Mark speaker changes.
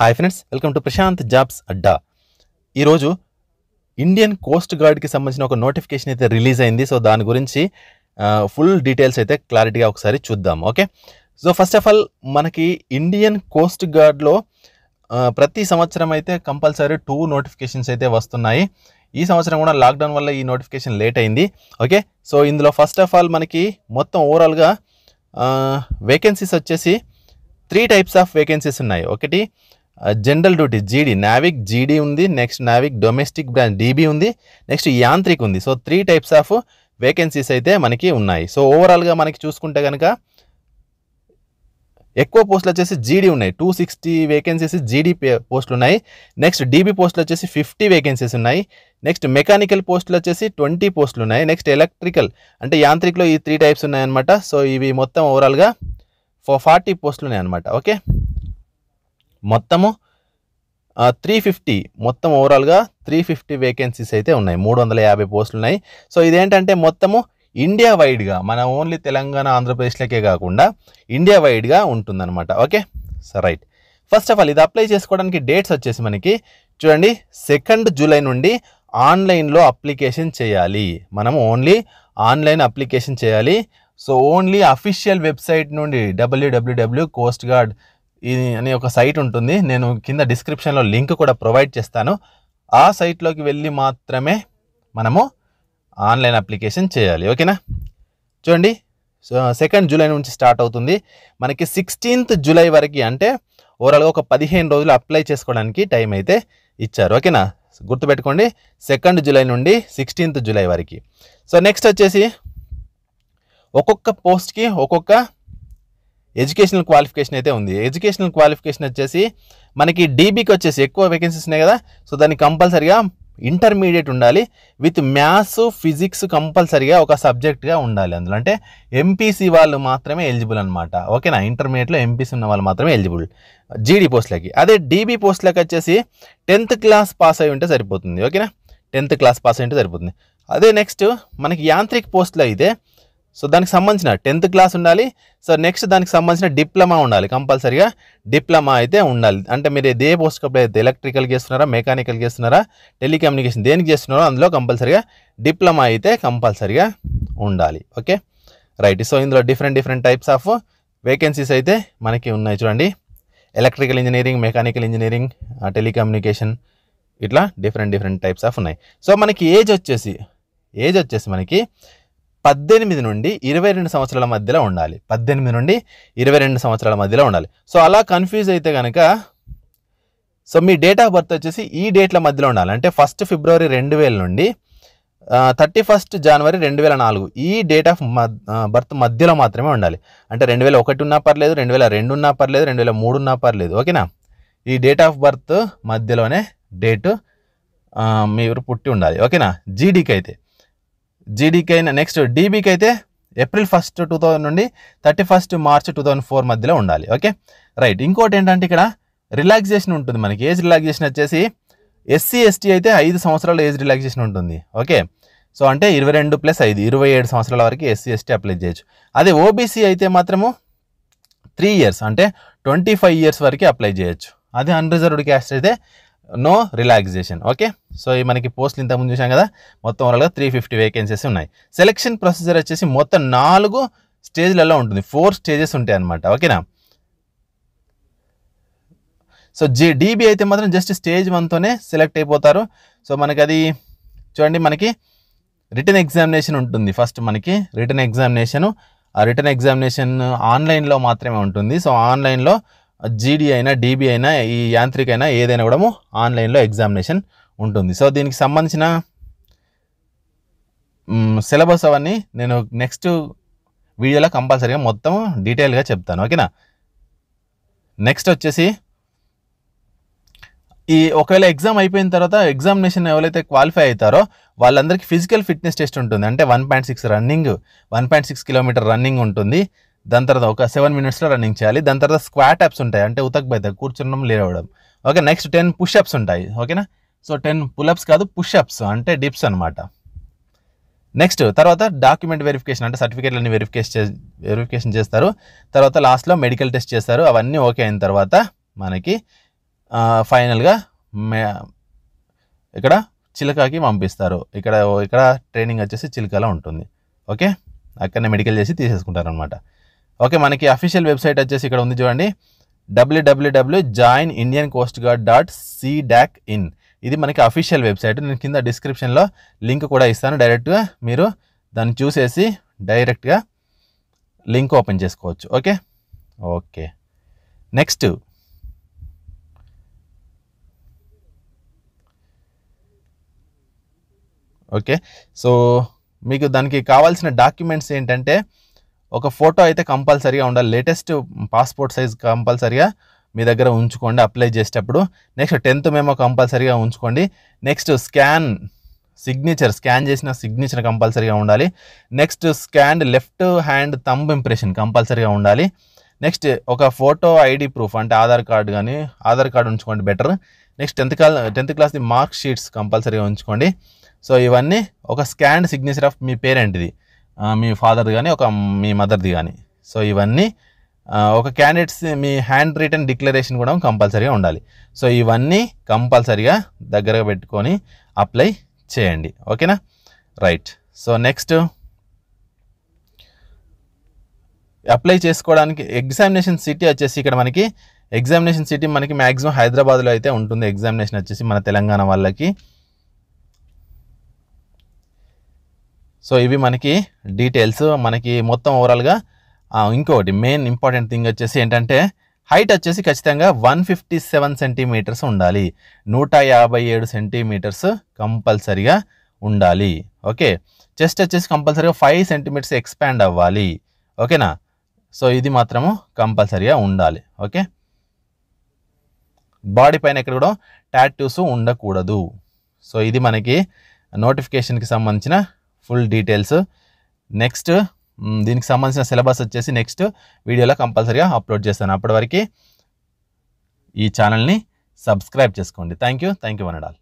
Speaker 1: hi friends welcome to Prashanth jobs అడ్డా ఈరోజు Indian Coast గార్డ్కి సంబంధించిన ఒక నోటిఫికేషన్ అయితే రిలీజ్ అయింది సో దాని గురించి ఫుల్ డీటెయిల్స్ అయితే క్లారిటీగా ఒకసారి చూద్దాం okay so first of all మనకి ఇండియన్ కోస్ట్ గార్డ్లో ప్రతి సంవత్సరం అయితే కంపల్సరీ టూ నోటిఫికేషన్స్ అయితే వస్తున్నాయి ఈ సంవత్సరం కూడా లాక్డౌన్ వల్ల ఈ నోటిఫికేషన్ లేట్ అయింది ఓకే సో ఇందులో ఫస్ట్ ఆఫ్ ఆల్ మనకి మొత్తం ఓవరాల్గా వేకెన్సీస్ వచ్చేసి త్రీ టైప్స్ ఆఫ్ వేకెన్సీస్ ఉన్నాయి ఒకటి జనరల్ డ్యూటీ జీడీ నావిక్ జీడీ ఉంది next Navik domestic branch DB ఉంది నెక్స్ట్ యాంత్రిక్ ఉంది so three types of vacancies అయితే మనకి ఉన్నాయి సో ఓవరాల్గా మనకి చూసుకుంటే కనుక ఎక్కువ పోస్టులు వచ్చేసి జీడీ ఉన్నాయి టూ సిక్స్టీ వేకెన్సీస్ జీడీ పోస్టులు ఉన్నాయి నెక్స్ట్ డీబీ పోస్టులు వచ్చేసి ఫిఫ్టీ వేకెన్సీస్ ఉన్నాయి నెక్స్ట్ మెకానికల్ పోస్టులు వచ్చేసి ట్వంటీ పోస్టులు ఉన్నాయి నెక్స్ట్ ఎలక్ట్రికల్ అంటే యాంత్రిక్లో ఈ త్రీ టైప్స్ ఉన్నాయన్నమాట సో ఇవి మొత్తం ఓవరాల్గా ఫార్టీ పోస్టులు ఉన్నాయన్నమాట ఓకే మొత్తము త్రీ ఫిఫ్టీ మొత్తం ఓవరాల్గా త్రీ ఫిఫ్టీ వేకెన్సీస్ అయితే ఉన్నాయి మూడు వందల యాభై పోస్టులు ఉన్నాయి సో ఇదేంటంటే మొత్తము ఇండియా వైడ్గా మన ఓన్లీ తెలంగాణ ఆంధ్రప్రదేశ్లకే కాకుండా ఇండియా వైడ్గా ఉంటుందన్నమాట okay sir right first of all ఇది అప్లై చేసుకోవడానికి డేట్స్ వచ్చేసి మనకి చూడండి సెకండ్ జూలై నుండి ఆన్లైన్లో అప్లికేషన్ చేయాలి మనం ఓన్లీ ఆన్లైన్ అప్లికేషన్ చేయాలి సో ఓన్లీ అఫీషియల్ వెబ్సైట్ నుండి డబ్ల్యూడబ్ల్యూడబ్ల్యూ కోస్ట్ గార్డ్ ఇది అనే ఒక సైట్ ఉంటుంది నేను కింద డిస్క్రిప్షన్లో లింక్ కూడా ప్రొవైడ్ చేస్తాను ఆ సైట్లోకి వెళ్ళి మాత్రమే మనము ఆన్లైన్ అప్లికేషన్ చేయాలి ఓకేనా చూడండి సెకండ్ జూలై నుంచి స్టార్ట్ అవుతుంది మనకి సిక్స్టీన్త్ జూలై వరకు అంటే ఓవరాల్గా ఒక పదిహేను రోజులు అప్లై చేసుకోవడానికి టైం అయితే ఇచ్చారు ఓకేనా గుర్తుపెట్టుకోండి సెకండ్ జూలై నుండి సిక్స్టీన్త్ జూలై వరకు సో నెక్స్ట్ వచ్చేసి ఒక్కొక్క పోస్ట్కి ఒక్కొక్క ఎడ్యుకేషనల్ క్వాలిఫికేషన్ అయితే ఉంది ఎడ్యుకేషనల్ క్వాలిఫికేషన్ వచ్చేసి మనకి డీబీకి వచ్చేసి ఎక్కువ వేకెన్సీస్ ఉన్నాయి కదా సో దాన్ని కంపల్సరిగా ఇంటర్మీడియట్ ఉండాలి విత్ మ్యాథ్స్ ఫిజిక్స్ కంపల్సరిగా ఒక సబ్జెక్ట్గా ఉండాలి అందులో అంటే ఎంపీసీ వాళ్ళు మాత్రమే ఎలిజిబుల్ అనమాట ఓకేనా ఇంటర్మీడియట్లో ఎంపీసీ ఉన్న వాళ్ళు మాత్రమే ఎలిజిబుల్ జీడీ పోస్టులకి అదే డీబీ పోస్టులకు వచ్చేసి టెన్త్ క్లాస్ పాస్ అయి ఉంటే సరిపోతుంది ఓకేనా టెన్త్ క్లాస్ పాస్ అయి ఉంటే సరిపోతుంది అదే నెక్స్ట్ మనకి యాంత్రిక పోస్టులు అయితే సో దానికి సంబంధించిన టెన్త్ క్లాస్ ఉండాలి సో నెక్స్ట్ దానికి సంబంధించిన డిప్లొమా ఉండాలి కంపల్సరీగా డిప్లొమా అయితే ఉండాలి అంటే మీరు ఏ పోస్ట్ అప్లై అయితే ఎలక్ట్రికల్ చేస్తున్నారా మెకానికల్ చేస్తున్నారా టెలికమ్యూనికేషన్ దేనికి చేస్తున్నారో అందులో కంపల్సరీగా డిప్లొమా అయితే కంపల్సరీగా ఉండాలి ఓకే రైట్ సో ఇందులో different different types of vacancies అయితే మనకి ఉన్నాయి చూడండి electrical engineering mechanical engineering telecommunication ఇట్లా డిఫరెంట్ డిఫరెంట్ టైప్స్ ఆఫ్ ఉన్నాయి సో మనకి ఏజ్ వచ్చేసి ఏజ్ వచ్చేసి మనకి పద్దెనిమిది నుండి ఇరవై రెండు సంవత్సరాల మధ్యలో ఉండాలి పద్దెనిమిది నుండి ఇరవై రెండు సంవత్సరాల మధ్యలో ఉండాలి సో అలా కన్ఫ్యూజ్ అయితే కనుక సో మీ డేట్ ఆఫ్ బర్త్ వచ్చేసి ఈ డేట్ల మధ్యలో ఉండాలి అంటే ఫస్ట్ ఫిబ్రవరి రెండు వేల నుండి థర్టీ ఫస్ట్ జనవరి రెండు వేల నాలుగు ఈ డేట్ ఆఫ్ బర్త్ మధ్యలో మాత్రమే ఉండాలి అంటే రెండు వేల ఒకటి ఉన్నా పర్లేదు రెండు వేల రెండు ఉన్నా పర్లేదు రెండు వేల మూడు ఉన్నా పర్లేదు ఓకేనా ఈ డేట్ ఆఫ్ బర్త్ మధ్యలోనే డేటు మీరు పుట్టి ఉండాలి ఓకేనా జీడీకి అయితే జీడీకి అయినా నెక్స్ట్ డీబీకి అయితే ఏప్రిల్ ఫస్ట్ టూ థౌజండ్ నుండి thirty first March two thousand four మధ్యలో ఉండాలి ఓకే రైట్ ఇంకోటి ఏంటంటే ఇక్కడ రిలాక్సేషన్ ఉంటుంది మనకి ఏజ్ రిలాక్సేషన్ వచ్చేసి ఎస్సీ ఎస్టీ అయితే ఐదు సంవత్సరాల ఏజ్ రిలాక్సేషన్ ఉంటుంది ఓకే సో అంటే ఇరవై రెండు ప్లస్ ఐదు ఇరవై ఏడు సంవత్సరాల వరకు ఎస్సీ ఎస్టీ అప్లై చేయొచ్చు అదే ఓబీసీ అయితే మాత్రము త్రీ ఇయర్స్ అంటే ట్వంటీ ఫైవ్ ఇయర్స్ వరకు అప్లై చేయొచ్చు అదే అన్రిజర్వ్డ్ క్యాస్ట్ అయితే నో రిలాక్సేషన్ ఓకే సో ఈ మనకి పోస్టులు ఇంతకుముందు చూసాం కదా మొత్తం వరకు త్రీ ఫిఫ్టీ వేకెన్సీస్ ఉన్నాయి సెలెక్షన్ ప్రొసీజర్ వచ్చేసి మొత్తం నాలుగు స్టేజ్లలో ఉంటుంది ఫోర్ స్టేజెస్ ఉంటాయి అనమాట ఓకేనా సో జీ డీబీ అయితే మాత్రం జస్ట్ స్టేజ్ వన్తోనే సెలెక్ట్ అయిపోతారు సో మనకి అది చూడండి మనకి రిటర్న్ ఎగ్జామినేషన్ ఉంటుంది ఫస్ట్ మనకి రిటర్న్ ఎగ్జామినేషను ఆ రిటర్న్ ఎగ్జామినేషన్ ఆన్లైన్లో మాత్రమే ఉంటుంది సో ఆన్లైన్లో జీడీ అయినా డీబీ అయినా ఈ యాంత్రిక అయినా ఏదైనా కూడా ఆన్లైన్లో ఎగ్జామినేషన్ ఉంటుంది సో దీనికి సంబంధించిన సిలబస్ అవన్నీ నేను నెక్స్ట్ వీడియోలో కంపల్సరీగా మొత్తం డీటెయిల్గా చెప్తాను ఓకేనా నెక్స్ట్ వచ్చేసి ఈ ఒకవేళ ఎగ్జామ్ అయిపోయిన తర్వాత ఎగ్జామినేషన్ ఎవరైతే క్వాలిఫై అవుతారో వాళ్ళందరికీ ఫిజికల్ ఫిట్నెస్ టెస్ట్ ఉంటుంది అంటే one point six running one point six kilometre running ఉంటుంది దాని తర్వాత ఒక సెవెన్ మినిట్స్లో రన్నింగ్ చేయాలి దాని తర్వాత స్క్వాట్ అప్స్ ఉంటాయి అంటే ఉతక్ బైతక్ కూర్చుండడం లేవడం okay next ten push ups ఉంటాయి ఓకేనా సో టెన్ పులప్స్ కాదు పుష్ అప్స్ అంటే డిప్స్ అనమాట నెక్స్ట్ తర్వాత డాక్యుమెంట్ వెరిఫికేషన్ అంటే సర్టిఫికేట్లన్నీ వెరిఫికేషన్ చే వెరిఫికేషన్ చేస్తారు తర్వాత లాస్ట్లో మెడికల్ టెస్ట్ చేస్తారు అవన్నీ ఓకే అయిన తర్వాత మనకి ఫైనల్గా ఇక్కడ చిలకాకి పంపిస్తారు ఇక్కడ ఇక్కడ ట్రైనింగ్ వచ్చేసి చిలకలో ఉంటుంది ఓకే అక్కడనే మెడికల్ చేసి తీసేసుకుంటారు అనమాట ఓకే మనకి అఫీషియల్ వెబ్సైట్ వచ్చేసి ఇక్కడ ఉంది చూడండి W W W join Indian coast guard dot C DAC in ఇది మనకి అఫీషియల్ వెబ్సైట్ నేను కింద డిస్క్రిప్షన్లో లింక్ కూడా ఇస్తాను డైరెక్ట్గా మీరు దాన్ని చూసేసి డైరెక్ట్గా లింక్ ఓపెన్ చేసుకోవచ్చు okay okay next okay so మీకు దానికి కావాల్సిన డాక్యుమెంట్స్ ఏంటంటే ఒక ఫోటో అయితే కంపల్సరీగా ఉండాలి లేటెస్ట్ పాస్పోర్ట్ సైజ్ కంపల్సరీగా మీ దగ్గర ఉంచుకోండి అప్లై చేసేటప్పుడు నెక్స్ట్ టెన్త్ మేము కంపల్సరీగా ఉంచుకోండి నెక్స్ట్ స్కాన్ సిగ్నేచర్ స్కాన్ చేసిన సిగ్నేచర్ కంపల్సరీగా ఉండాలి next scan left hand thumb impression కంపల్సరీగా ఉండాలి నెక్స్ట్ ఒక ఫోటో ఐడి ప్రూఫ్ అంటే ఆధార్ కార్డు కానీ ఆధార్ కార్డు ఉంచుకోండి better next tenth class tenth క్లాస్ది మార్క్ షీట్స్ కంపల్సరీగా ఉంచుకోండి సో ఇవన్నీ ఒక స్కాన్ సిగ్నేచర్ ఆఫ్ మీ పేరెంట్ది మీ ఫాదర్ది కానీ ఒక మీ మదర్ది కానీ సో ఇవన్నీ ఒక క్యాండిడేట్స్ మీ హ్యాండ్ రిటర్న్ డిక్లరేషన్ కూడా కంపల్సరీగా ఉండాలి సో ఇవన్నీ కంపల్సరీగా దగ్గరగా పెట్టుకొని అప్లై చేయండి ఓకేనా రైట్ సో నెక్స్ట్ అప్లై చేసుకోవడానికి ఎగ్జామినేషన్ సిటీ వచ్చేసి ఇక్కడ మనకి ఎగ్జామినేషన్ సిటీ మనకి మ్యాక్సిమం హైదరాబాద్లో అయితే ఉంటుంది ఎగ్జామినేషన్ వచ్చేసి మన తెలంగాణ వాళ్ళకి సో ఇవి మనకి డీటెయిల్స్ మనకి మొత్తం ఓవరాల్గా ఇంకొకటి మెయిన్ ఇంపార్టెంట్ థింగ్ వచ్చేసి ఏంటంటే హైట్ వచ్చేసి ఖచ్చితంగా వన్ ఫిఫ్టీ సెవెన్ సెంటీమీటర్స్ ఉండాలి నూట యాభై ఏడు సెంటీమీటర్స్ కంపల్సరిగా ఉండాలి ఓకే చెస్ట్ వచ్చేసి కంపల్సరీగా ఫైవ్ సెంటీమీటర్స్ ఎక్స్పాండ్ అవ్వాలి ఓకేనా సో ఇది మాత్రము కంపల్సరీగా ఉండాలి ఓకే బాడీ పైన ఎక్కడ కూడా ట్యాటూస్ ఉండకూడదు సో ఇది మనకి నోటిఫికేషన్కి సంబంధించిన ఫుల్ డీటెయిల్స్ నెక్స్ట్ దీనికి సంబంధించిన సిలబస్ వచ్చేసి నెక్స్ట్ వీడియోలో కంపల్సరీగా అప్లోడ్ చేస్తాను అప్పటి వరకు ఈ ఛానల్ని సబ్స్క్రైబ్ చేసుకోండి thank you thank you one and all